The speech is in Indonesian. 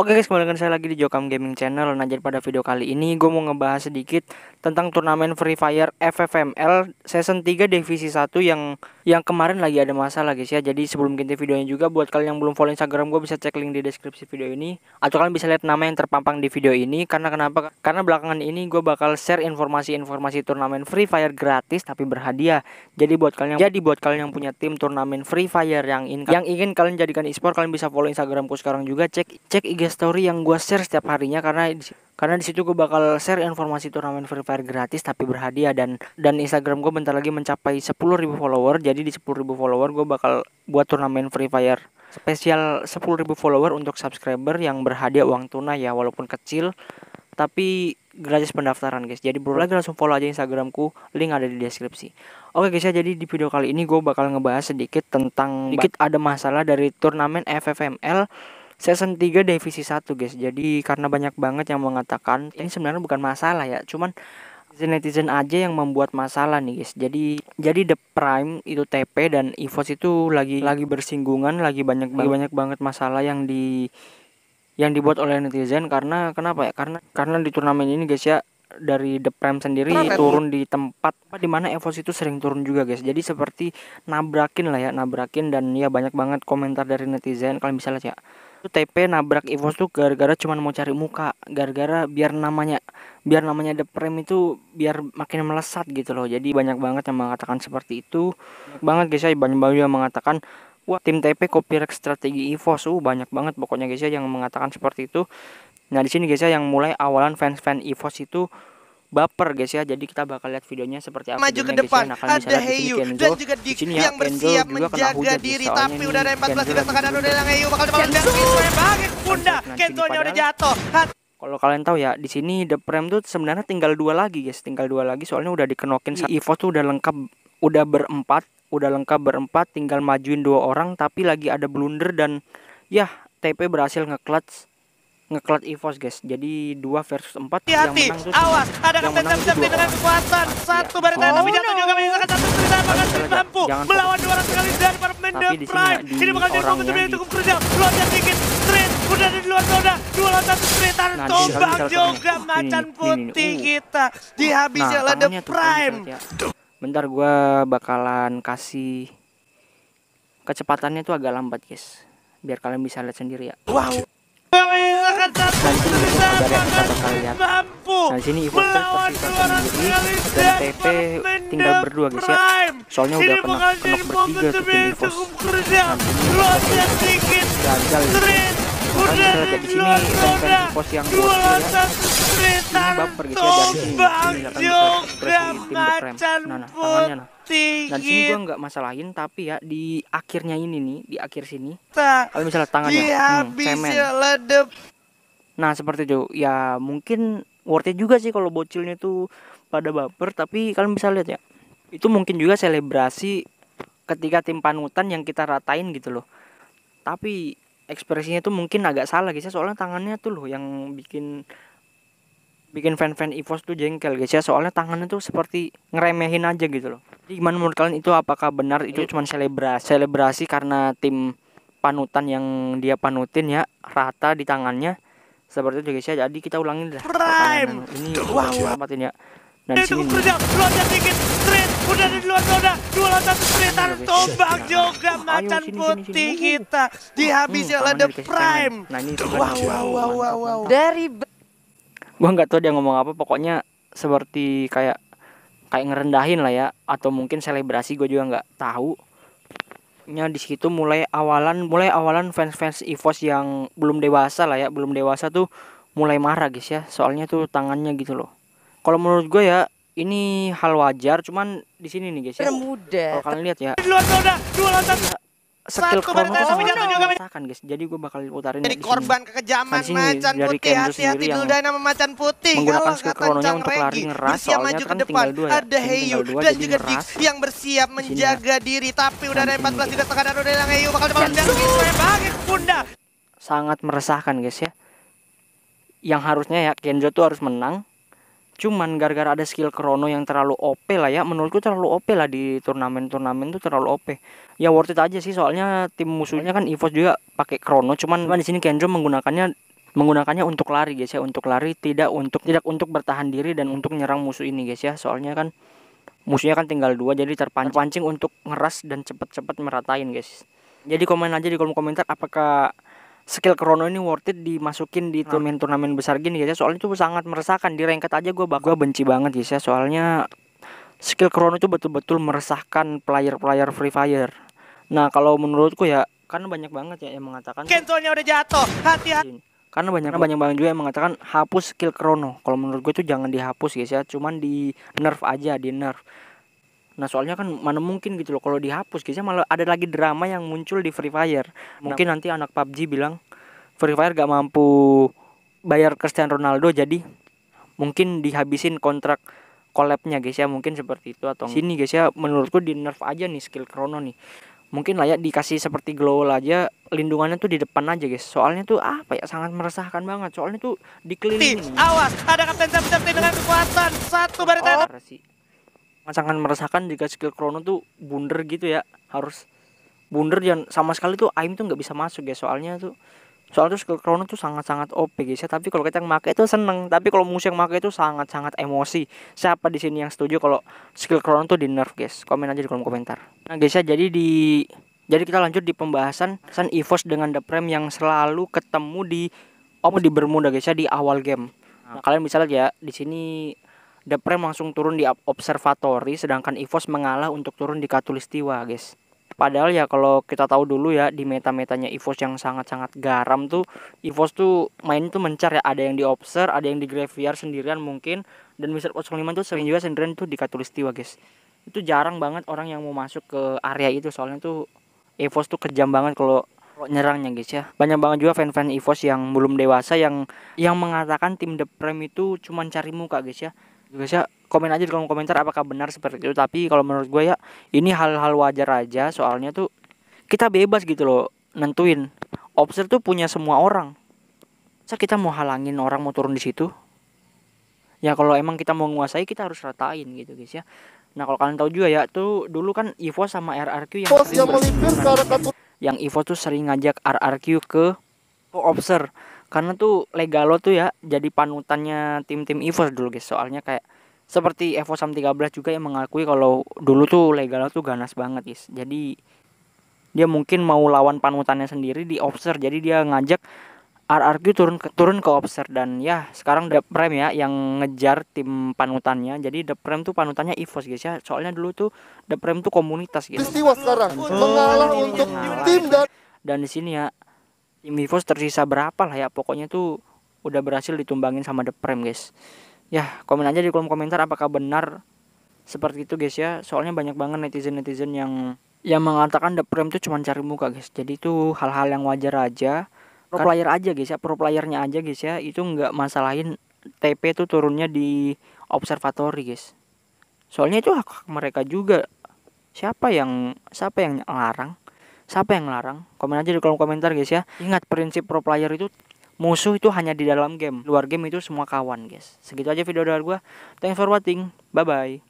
Oke guys, kembali saya lagi di Jokam Gaming Channel. Nah, jadi pada video kali ini gue mau ngebahas sedikit tentang turnamen Free Fire FFML season 3 divisi 1 yang yang kemarin lagi ada masalah guys ya. Jadi sebelum ganti videonya juga buat kalian yang belum follow Instagram gue bisa cek link di deskripsi video ini atau kalian bisa lihat nama yang terpampang di video ini karena kenapa? Karena belakangan ini gue bakal share informasi-informasi turnamen Free Fire gratis tapi berhadiah. Jadi buat kalian yang, jadi buat kalian yang punya tim turnamen Free Fire yang ingin yang ingin kalian jadikan e-sport kalian bisa follow Instagram gue sekarang juga cek cek IG story yang gue share setiap harinya karena karena di situ gue bakal share informasi turnamen Free Fire gratis tapi berhadiah dan dan Instagram gue bentar lagi mencapai 10.000 follower jadi di 10.000 follower gue bakal buat turnamen Free Fire spesial 10.000 follower untuk subscriber yang berhadiah uang tunai ya walaupun kecil tapi gratis pendaftaran guys jadi baru lagi langsung follow aja instagramku link ada di deskripsi oke guys ya jadi di video kali ini gue bakal ngebahas sedikit tentang sedikit ada masalah dari turnamen FFML season 3 divisi 1 guys jadi karena banyak banget yang mengatakan ini sebenarnya bukan masalah ya cuman netizen aja yang membuat masalah nih guys jadi jadi the prime itu TP dan Evos itu lagi lagi bersinggungan lagi banyak lagi banyak banget masalah yang di yang dibuat oleh netizen karena kenapa ya karena karena di turnamen ini guys ya dari The Prime sendiri Kenapa? turun di tempat di mana Evos itu sering turun juga guys. Jadi seperti nabrakin lah ya, nabrakin dan ya banyak banget komentar dari netizen kalian bisa lihat ya tuh TP nabrak Evos tuh gara-gara cuma mau cari muka gara-gara biar namanya biar namanya The Prem itu biar makin melesat gitu loh jadi banyak banget yang mengatakan seperti itu banyak banget guys ya banyak banget yang mengatakan wah tim TP copyright strategi EVOS uh banyak banget pokoknya guys ya yang mengatakan seperti itu nah di sini guys ya yang mulai awalan fans-fans EVOS itu baper guys ya. Jadi kita bakal lihat videonya seperti apa. Maju ke ya, depan. ada Heyu dan juga Dik yang ya, bersiap menjaga diri tapi udah ada 14 tidak tekanan udah yang Heyu bakal depan dan sebagai bunda. nya udah jatuh. Kalau kalian tahu ya, di sini The Prem tuh sebenarnya tinggal dua lagi guys, tinggal dua lagi soalnya udah dikenokin. Evo tuh udah lengkap, udah berempat, udah lengkap berempat, tinggal majuin dua orang tapi lagi ada blunder dan ya TP berhasil ngeclutch ngeklat EVOS guys. Jadi 2 versus 4 Hati -hati. Awas, ada ketenangan iya. oh, tapi dengan kekuatan. Satu dari tanah tapi jatuh juga bisa satu cerita apakah sudah mampu melawan 200 kali dari para pemain The Prime. di Ini bakal jadi momentum yang cukup krusial. Loncat dikit, street udah di luar roda Dua lawan satu street straight nah, tombak juga macan putih kita. Uh. Dihabisi oleh nah, The Prime. Ya. Bentar gue bakalan kasih kecepatannya tuh agak lambat guys. Biar kalian bisa lihat sendiri ya. Wow mampu nah sini Ivoster pasti sendiri dan TP tinggal berdua guys ya soalnya udah kena kenok bertiga yang Nah, tangannya nah. nggak masalahin tapi ya di akhirnya ini nih, di akhir sini. Kalau misalnya tangannya hmm, cemen. Nah seperti itu ya mungkin worth it juga sih kalau bocilnya tuh pada baper tapi kalian bisa lihat ya itu mungkin juga selebrasi ketika tim panutan yang kita ratain gitu loh tapi ekspresinya tuh mungkin agak salah guys ya soalnya tangannya tuh loh yang bikin bikin fan-fan EVOS tuh jengkel guys ya soalnya tangannya tuh seperti ngeremehin aja gitu loh jadi gimana menurut kalian itu apakah benar itu iya. cuma selebrasi selebrasi karena tim panutan yang dia panutin ya rata di tangannya seperti itu guys ya jadi kita ulangin dah Prime. ini wow ya. amat ya dan di sini kerja loncat dikit straight udah di luar roda dua loncat straight tombak nah, juga macan putih uh, kita dihabisi hmm, oleh the prime nah ini wow wow wow wow dari gua nggak tahu dia ngomong apa pokoknya seperti kayak kayak ngerendahin lah ya atau mungkin selebrasi gue juga nggak tahu tepatnya di situ mulai awalan mulai awalan fans-fans EVOS yang belum dewasa lah ya belum dewasa tuh mulai marah guys ya soalnya tuh tangannya gitu loh kalau menurut gue ya ini hal wajar cuman di sini nih guys ya. kalau kalian lihat ya iya skill kombo sama merasakan guys. Jadi gue bakal utarin Jadi korban kekejaman macan putih hati-hati dulu nama macan putih. Menggunakan skill krononya untuk lari ngeras soalnya kan depan. tinggal dua ya. Ada Heyu dan juga Dix yang bersiap menjaga diri tapi udah ada 14 juga tengah udah udah Heyu bakal dapat dan sebagai bunda. Sangat meresahkan guys ya. Yang harusnya ya Kenzo tuh harus menang cuman gara-gara ada skill Krono yang terlalu OP lah ya menurutku terlalu OP lah di turnamen-turnamen tuh terlalu OP ya worth it aja sih soalnya tim musuhnya kan EVOS juga pakai Krono cuman, cuman di sini Kenjo menggunakannya menggunakannya untuk lari guys ya untuk lari tidak untuk tidak untuk bertahan diri dan untuk nyerang musuh ini guys ya soalnya kan musuhnya kan tinggal dua jadi terpancing, terpancing untuk ngeras dan cepet-cepet meratain guys jadi komen aja di kolom komentar apakah skill Krono ini worth it dimasukin di nah. turnamen-turnamen besar gini guys ya soalnya itu sangat meresahkan di ranked aja gue bakal Gue benci banget guys ya soalnya skill Krono itu betul-betul meresahkan player-player Free Fire nah kalau menurutku ya karena banyak banget ya yang mengatakan Kentonya udah jatuh hati-hati karena banyak banyak banget juga yang mengatakan hapus skill Krono kalau menurut gue itu jangan dihapus guys ya cuman di nerf aja di nerf Nah soalnya kan mana mungkin gitu loh kalau dihapus kisah malah ada lagi drama yang muncul di Free Fire. Nah. Mungkin nah. nanti anak PUBG bilang Free Fire gak mampu bayar Cristiano Ronaldo jadi mungkin dihabisin kontrak collabnya guys ya mungkin seperti itu atau sini guys ya menurutku di nerf aja nih skill Chrono nih mungkin layak dikasih seperti glow aja lindungannya tuh di depan aja guys soalnya tuh apa ya sangat meresahkan banget soalnya tuh dikelilingi awas ada kapten September dengan kekuatan satu barisan oh sangat merasakan jika skill Chrono tuh bunder gitu ya harus bunder dan sama sekali tuh aim tuh nggak bisa masuk ya soalnya tuh soal tuh skill Chrono tuh sangat-sangat OP guys ya tapi kalau kita yang make itu seneng tapi kalau musuh yang make itu sangat-sangat emosi siapa di sini yang setuju kalau skill Chrono tuh di nerf guys komen aja di kolom komentar nah guys ya jadi di jadi kita lanjut di pembahasan San Evos dengan The prime yang selalu ketemu di Om di Bermuda guys ya di awal game. Nah, kalian bisa lihat ya di sini The Deprem langsung turun di observatory sedangkan Ivos mengalah untuk turun di katulistiwa guys padahal ya kalau kita tahu dulu ya di meta-metanya Evos yang sangat-sangat garam tuh Evos tuh main tuh mencar ya ada yang di observe, ada yang di Graveyard sendirian mungkin dan Mr. 05 tuh sering juga sendirian tuh di Katulistiwa guys itu jarang banget orang yang mau masuk ke area itu soalnya tuh Evos tuh kejam banget kalau nyerangnya guys ya banyak banget juga fan-fan Evos yang belum dewasa yang yang mengatakan tim The Prem itu cuman cari muka guys ya ya komen aja di kolom komentar apakah benar seperti itu tapi kalau menurut gue ya ini hal-hal wajar aja soalnya tuh kita bebas gitu loh nentuin obser tuh punya semua orang masa kita mau halangin orang mau turun di situ ya kalau emang kita mau menguasai kita harus ratain gitu guys ya nah kalau kalian tahu juga ya tuh dulu kan Ivo sama RRQ yang yang, yang Ivo tuh sering ngajak RRQ ke, ke karena tuh Legalo tuh ya jadi panutannya tim-tim Evos dulu guys soalnya kayak seperti Evo Sam 13 juga yang mengakui kalau dulu tuh Legalo tuh ganas banget guys jadi dia mungkin mau lawan panutannya sendiri di Obser jadi dia ngajak RRQ turun ke, turun ke Obser dan ya sekarang The Prem ya yang ngejar tim panutannya jadi The Prem tuh panutannya Evos guys ya soalnya dulu tuh The Prem tuh komunitas gitu. Peristiwa sekarang mengalah untuk tim dan dan di sini ya tim Vivos tersisa berapa lah ya pokoknya tuh udah berhasil ditumbangin sama The Prem guys ya komen aja di kolom komentar apakah benar seperti itu guys ya soalnya banyak banget netizen netizen yang yang mengatakan The Prem tuh cuma cari muka guys jadi itu hal-hal yang wajar aja pro player aja guys ya pro playernya aja guys ya itu nggak masalahin TP tuh turunnya di observatory guys soalnya itu hak mereka juga siapa yang siapa yang larang Siapa yang ngelarang Komen aja di kolom komentar guys ya. Ingat prinsip pro player itu musuh itu hanya di dalam game. Luar game itu semua kawan guys. Segitu aja video dari gue. Thanks for watching. Bye bye.